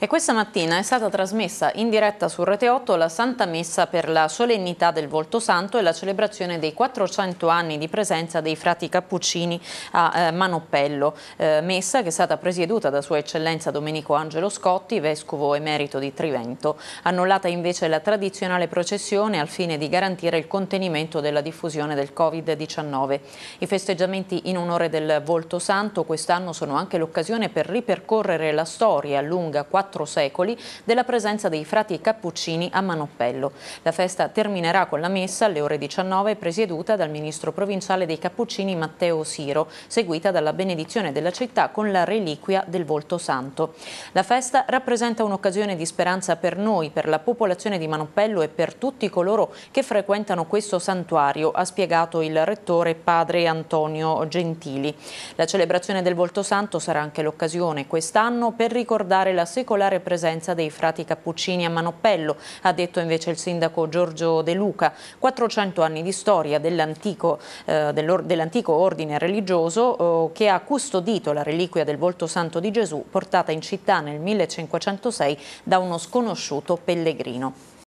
E questa mattina è stata trasmessa in diretta su Rete 8 la Santa Messa per la solennità del Volto Santo e la celebrazione dei 400 anni di presenza dei frati Cappuccini a eh, Manoppello, eh, messa che è stata presieduta da Sua Eccellenza Domenico Angelo Scotti, vescovo emerito di Trivento. Annullata invece la tradizionale processione al fine di garantire il contenimento della diffusione del Covid-19. I festeggiamenti in onore del Volto Santo quest'anno sono anche l'occasione per ripercorrere la storia lunga 4 quattro secoli della presenza dei frati cappuccini a Manoppello. La festa terminerà con la messa alle ore 19 presieduta dal ministro provinciale dei cappuccini Matteo Siro, seguita dalla benedizione della città con la reliquia del volto santo. La festa rappresenta un'occasione di speranza per noi, per la popolazione di Manoppello e per tutti coloro che frequentano questo santuario, ha spiegato il rettore padre Antonio Gentili. La celebrazione del volto santo sarà anche l'occasione quest'anno per ricordare la secolare particolare presenza dei frati cappuccini a Manopello, ha detto invece il sindaco Giorgio De Luca. 400 anni di storia dell'antico eh, dell dell ordine religioso eh, che ha custodito la reliquia del volto santo di Gesù portata in città nel 1506 da uno sconosciuto pellegrino.